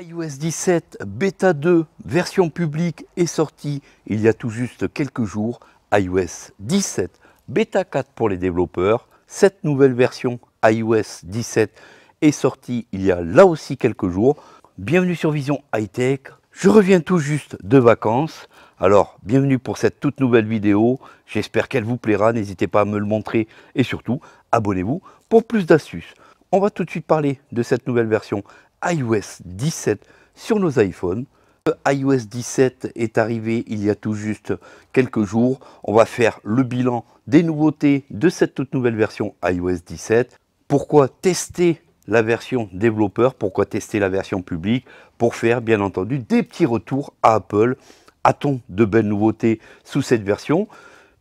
iOS 17 Beta 2 version publique est sortie il y a tout juste quelques jours. iOS 17 Beta 4 pour les développeurs. Cette nouvelle version iOS 17 est sortie il y a là aussi quelques jours. Bienvenue sur Vision High Tech. Je reviens tout juste de vacances. Alors, bienvenue pour cette toute nouvelle vidéo. J'espère qu'elle vous plaira. N'hésitez pas à me le montrer et surtout, abonnez-vous pour plus d'astuces. On va tout de suite parler de cette nouvelle version iOS 17 sur nos iPhones. Euh, iOS 17 est arrivé il y a tout juste quelques jours. On va faire le bilan des nouveautés de cette toute nouvelle version iOS 17. Pourquoi tester la version développeur, pourquoi tester la version publique Pour faire bien entendu des petits retours à Apple. A-t-on de belles nouveautés sous cette version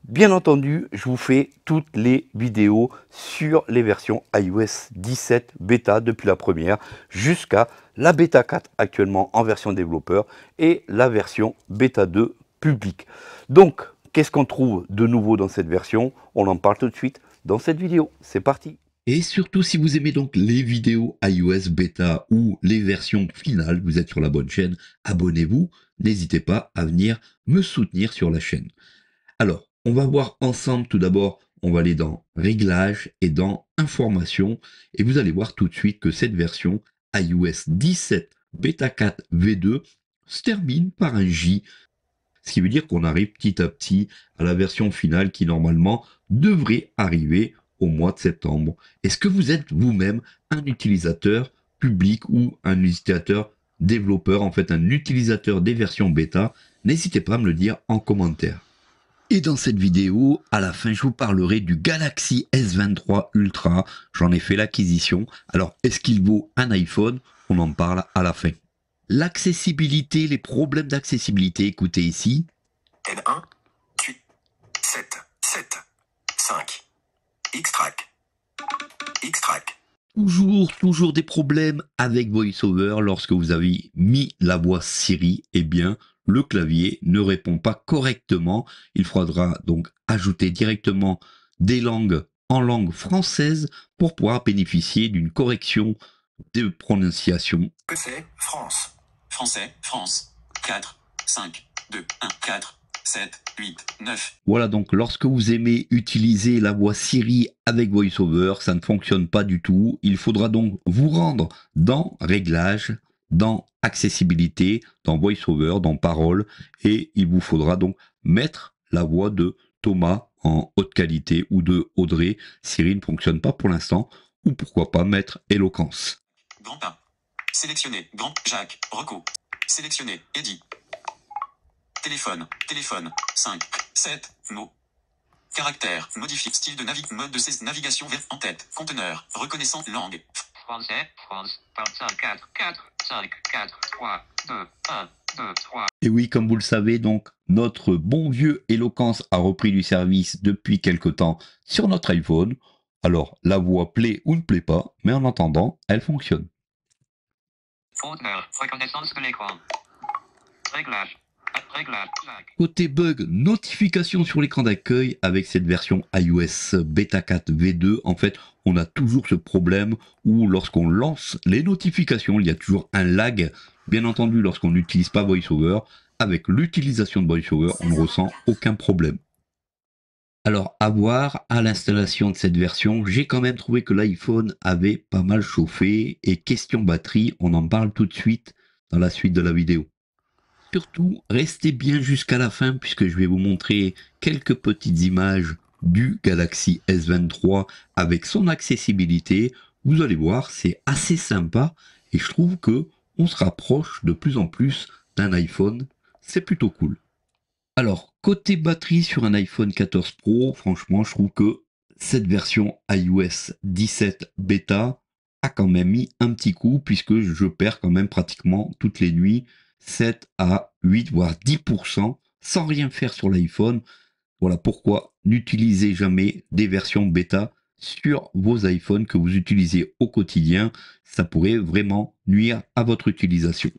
Bien entendu, je vous fais toutes les vidéos sur les versions iOS 17 bêta depuis la première jusqu'à la bêta 4 actuellement en version développeur et la version bêta 2 publique. Donc, qu'est-ce qu'on trouve de nouveau dans cette version On en parle tout de suite dans cette vidéo. C'est parti et surtout, si vous aimez donc les vidéos iOS bêta ou les versions finales, vous êtes sur la bonne chaîne, abonnez-vous, n'hésitez pas à venir me soutenir sur la chaîne. Alors, on va voir ensemble tout d'abord, on va aller dans Réglages et dans Informations et vous allez voir tout de suite que cette version iOS 17 Beta 4 V2 se termine par un J. Ce qui veut dire qu'on arrive petit à petit à la version finale qui normalement devrait arriver au mois de septembre. Est-ce que vous êtes vous-même un utilisateur public ou un utilisateur développeur, en fait un utilisateur des versions bêta N'hésitez pas à me le dire en commentaire. Et dans cette vidéo, à la fin, je vous parlerai du Galaxy S23 Ultra. J'en ai fait l'acquisition. Alors, est-ce qu'il vaut un iPhone On en parle à la fin. L'accessibilité, les problèmes d'accessibilité, écoutez ici. N1, 8, 7, 7, 5, X-Track, X-Track. Toujours, toujours des problèmes avec VoiceOver lorsque vous avez mis la voix Siri. Eh bien, le clavier ne répond pas correctement. Il faudra donc ajouter directement des langues en langue française pour pouvoir bénéficier d'une correction de prononciation. Que France. Français, France. 4, 5, 2, 1, 4. 7, 8, 9. Voilà donc lorsque vous aimez utiliser la voix Siri avec VoiceOver, ça ne fonctionne pas du tout. Il faudra donc vous rendre dans Réglages, dans accessibilité, dans voiceover, dans parole, et il vous faudra donc mettre la voix de Thomas en haute qualité ou de Audrey. Cyril ne fonctionne pas pour l'instant, ou pourquoi pas mettre éloquence. Grand A. Sélectionner. Grand Jacques. Rocco. Sélectionner. Eddy. Téléphone. Téléphone. 5. 7. Mots. Caractère. Modifier. Style de navigation, Mode de ces navigation vers en tête. Conteneur. Reconnaissant. Langue. Français. France. 4. 4. 5, 4, 3, 2, 1, 2, 3. Et oui, comme vous le savez, donc, notre bon vieux Éloquence a repris du service depuis quelque temps sur notre iPhone. Alors, la voix plaît ou ne plaît pas, mais en attendant, elle fonctionne. Fonteneur, reconnaissance de l'écran. Réglage, Côté bug, notification sur l'écran d'accueil avec cette version iOS Beta 4 V2. En fait, on a toujours ce problème où lorsqu'on lance les notifications, il y a toujours un lag. Bien entendu, lorsqu'on n'utilise pas VoiceOver, avec l'utilisation de VoiceOver, on ne ressent aucun problème. Alors, à voir, à l'installation de cette version, j'ai quand même trouvé que l'iPhone avait pas mal chauffé. Et question batterie, on en parle tout de suite dans la suite de la vidéo. Surtout, restez bien jusqu'à la fin puisque je vais vous montrer quelques petites images du Galaxy S23 avec son accessibilité. Vous allez voir, c'est assez sympa et je trouve que on se rapproche de plus en plus d'un iPhone. C'est plutôt cool. Alors, côté batterie sur un iPhone 14 Pro, franchement, je trouve que cette version iOS 17 bêta a quand même mis un petit coup puisque je perds quand même pratiquement toutes les nuits 7 à 8, voire 10% sans rien faire sur l'iPhone. Voilà pourquoi n'utilisez jamais des versions bêta sur vos iPhones que vous utilisez au quotidien. Ça pourrait vraiment nuire à votre utilisation.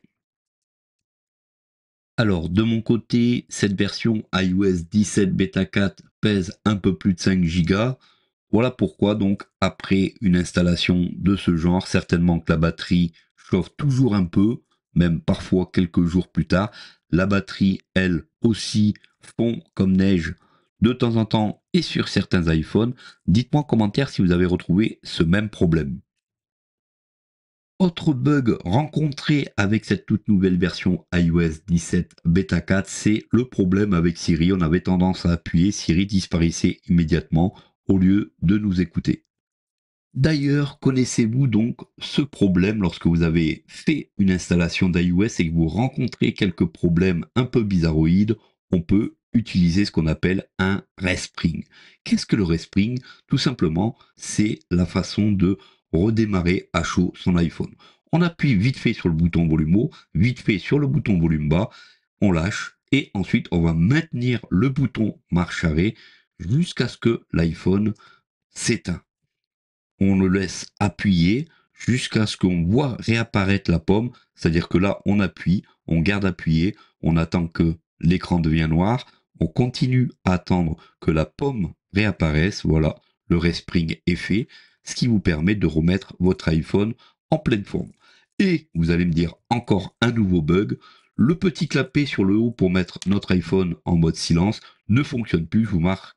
Alors, de mon côté, cette version iOS 17 Beta 4 pèse un peu plus de 5 Go. Voilà pourquoi, donc, après une installation de ce genre, certainement que la batterie chauffe toujours un peu même parfois quelques jours plus tard. La batterie, elle aussi, fond comme neige de temps en temps et sur certains iPhones. Dites-moi en commentaire si vous avez retrouvé ce même problème. Autre bug rencontré avec cette toute nouvelle version iOS 17 Beta 4, c'est le problème avec Siri. On avait tendance à appuyer, Siri disparaissait immédiatement au lieu de nous écouter. D'ailleurs, connaissez-vous donc ce problème lorsque vous avez fait une installation d'iOS et que vous rencontrez quelques problèmes un peu bizarroïdes On peut utiliser ce qu'on appelle un respring. Qu'est-ce que le respring Tout simplement, c'est la façon de redémarrer à chaud son iPhone. On appuie vite fait sur le bouton volume haut, vite fait sur le bouton volume bas, on lâche et ensuite on va maintenir le bouton marche arrêt jusqu'à ce que l'iPhone s'éteint on le laisse appuyer jusqu'à ce qu'on voit réapparaître la pomme, c'est-à-dire que là, on appuie, on garde appuyé, on attend que l'écran devienne noir, on continue à attendre que la pomme réapparaisse, voilà, le respring est fait, ce qui vous permet de remettre votre iPhone en pleine forme. Et vous allez me dire encore un nouveau bug, le petit clapet sur le haut pour mettre notre iPhone en mode silence ne fonctionne plus, je vous marque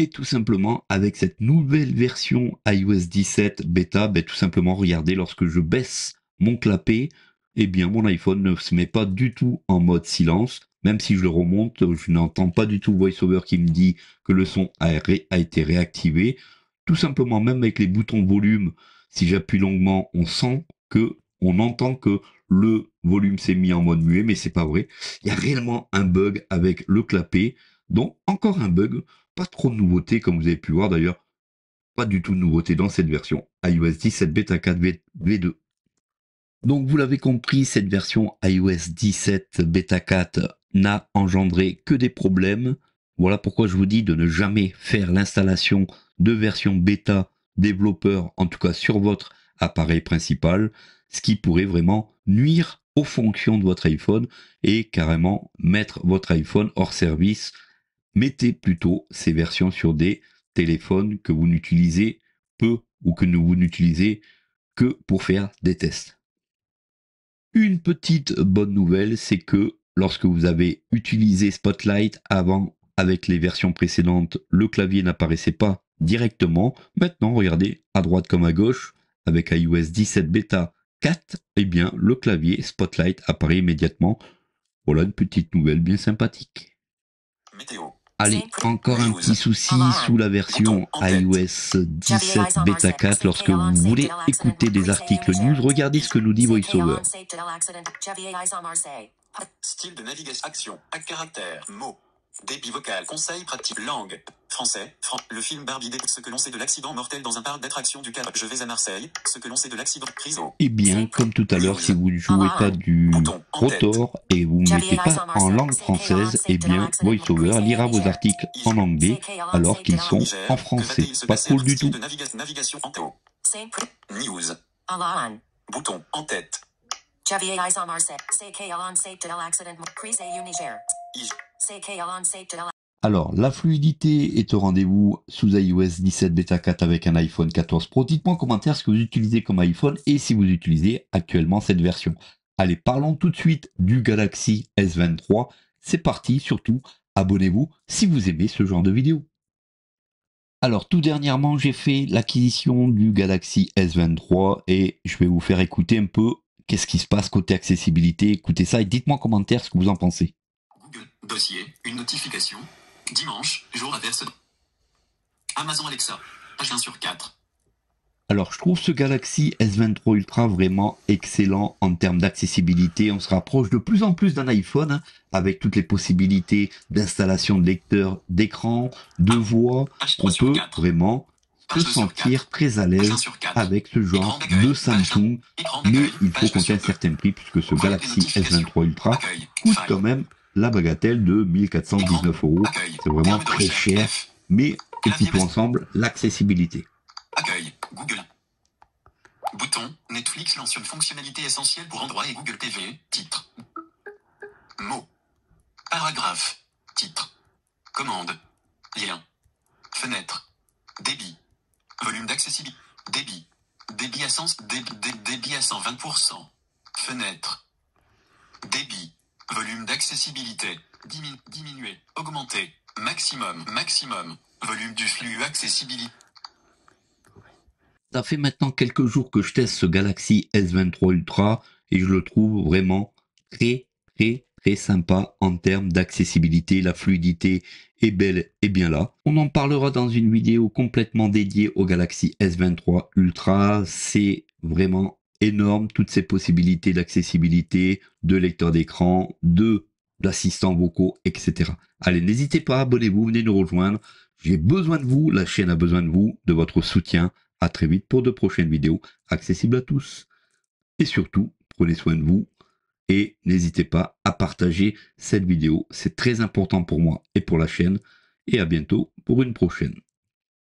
et tout simplement, avec cette nouvelle version iOS 17 bêta, ben, tout simplement, regardez, lorsque je baisse mon clapet, eh bien, mon iPhone ne se met pas du tout en mode silence. Même si je le remonte, je n'entends pas du tout VoiceOver qui me dit que le son a, a été réactivé. Tout simplement, même avec les boutons volume, si j'appuie longuement, on sent que, on entend que le volume s'est mis en mode muet, mais c'est pas vrai. Il y a réellement un bug avec le clapet. Donc, encore un bug. Pas trop de nouveautés, comme vous avez pu voir d'ailleurs. Pas du tout de nouveautés dans cette version iOS 17 bêta 4 V2. Donc vous l'avez compris, cette version iOS 17 bêta 4 n'a engendré que des problèmes. Voilà pourquoi je vous dis de ne jamais faire l'installation de version bêta développeur, en tout cas sur votre appareil principal, ce qui pourrait vraiment nuire aux fonctions de votre iPhone et carrément mettre votre iPhone hors service mettez plutôt ces versions sur des téléphones que vous n'utilisez peu ou que vous n'utilisez que pour faire des tests. Une petite bonne nouvelle, c'est que lorsque vous avez utilisé Spotlight avant avec les versions précédentes, le clavier n'apparaissait pas directement. Maintenant, regardez, à droite comme à gauche, avec iOS 17 Beta 4, eh bien, le clavier Spotlight apparaît immédiatement. Voilà une petite nouvelle bien sympathique. Allez, encore un petit souci sous la version iOS 17 Beta 4 lorsque vous voulez écouter des articles news, regardez ce que nous dit VoiceOver. Débit vocal. Conseil pratique. Langue. Français. le film Barbie dé ce que l'on sait de l'accident mortel dans un parc d'attraction du cadre. Je vais à Marseille. Ce que l'on sait de l'accident prison. Et bien, comme tout à l'heure, si vous ne jouez pas du rotor et vous ne mettez pas en langue française, eh bien, VoiceOver lira vos articles en anglais alors qu'ils sont en français. Pas cool du tout. Navigation News. Bouton en tête. Javier Marseille. Alors, la fluidité est au rendez-vous sous iOS 17 Beta 4 avec un iPhone 14 Pro. Dites-moi en commentaire ce que vous utilisez comme iPhone et si vous utilisez actuellement cette version. Allez, parlons tout de suite du Galaxy S23. C'est parti, surtout, abonnez-vous si vous aimez ce genre de vidéo. Alors, tout dernièrement, j'ai fait l'acquisition du Galaxy S23 et je vais vous faire écouter un peu qu'est-ce qui se passe côté accessibilité. Écoutez ça et dites-moi en commentaire ce que vous en pensez. Dossier, une notification. Dimanche, jour Amazon Alexa, page sur 4. Alors, je trouve ce Galaxy S23 Ultra vraiment excellent en termes d'accessibilité. On se rapproche de plus en plus d'un iPhone hein, avec toutes les possibilités d'installation de lecteurs, d'écran, de ah, voix. On peut vraiment se sentir très à l'aise avec ce genre de Samsung, mais il faut compter un certain prix puisque ce Galaxy S23 Ultra coûte quand même la bagatelle de 1419 euros. C'est vraiment très cher, mais équipons ensemble l'accessibilité. Accueil, Google. Bouton, Netflix lance une fonctionnalité essentielle pour Android et Google TV, titre. Mot. Paragraphe. Titre. Commande. Lien. Fenêtre. Débit. Volume d'accessibilité. Débit. Débit à, débit à 120%. Fenêtre. Débit. Volume d'accessibilité. diminuer. Augmenter. Maximum. Maximum. Volume du flux accessibilité. Ça fait maintenant quelques jours que je teste ce Galaxy S23 Ultra et je le trouve vraiment très très très sympa en termes d'accessibilité. La fluidité est belle et bien là. On en parlera dans une vidéo complètement dédiée au Galaxy S23 Ultra. C'est vraiment énorme, toutes ces possibilités d'accessibilité, de lecteur d'écran, de d'assistants vocaux, etc. Allez, n'hésitez pas, abonnez-vous, venez nous rejoindre. J'ai besoin de vous, la chaîne a besoin de vous, de votre soutien. À très vite pour de prochaines vidéos accessibles à tous. Et surtout, prenez soin de vous et n'hésitez pas à partager cette vidéo. C'est très important pour moi et pour la chaîne. Et à bientôt pour une prochaine.